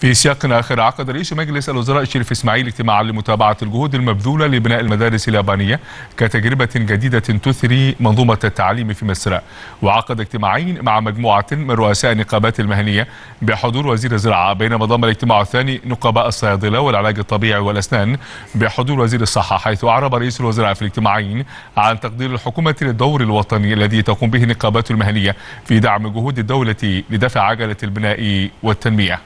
في سياق آخر عقد رئيس مجلس الوزراء الشريف إسماعيل اجتماعا لمتابعة الجهود المبذولة لبناء المدارس اليابانية كتجربة جديدة تثري منظومة التعليم في مصر وعقد اجتماعين مع مجموعة من رؤساء النقابات المهنية بحضور وزير الزراعة بينما ضم الاجتماع الثاني نقباء الصيادلة والعلاج الطبيعي والأسنان بحضور وزير الصحة حيث أعرب رئيس الوزراء في الاجتماعين عن تقدير الحكومة للدور الوطني الذي تقوم به النقابات المهنية في دعم جهود الدولة لدفع عجلة البناء والتنمية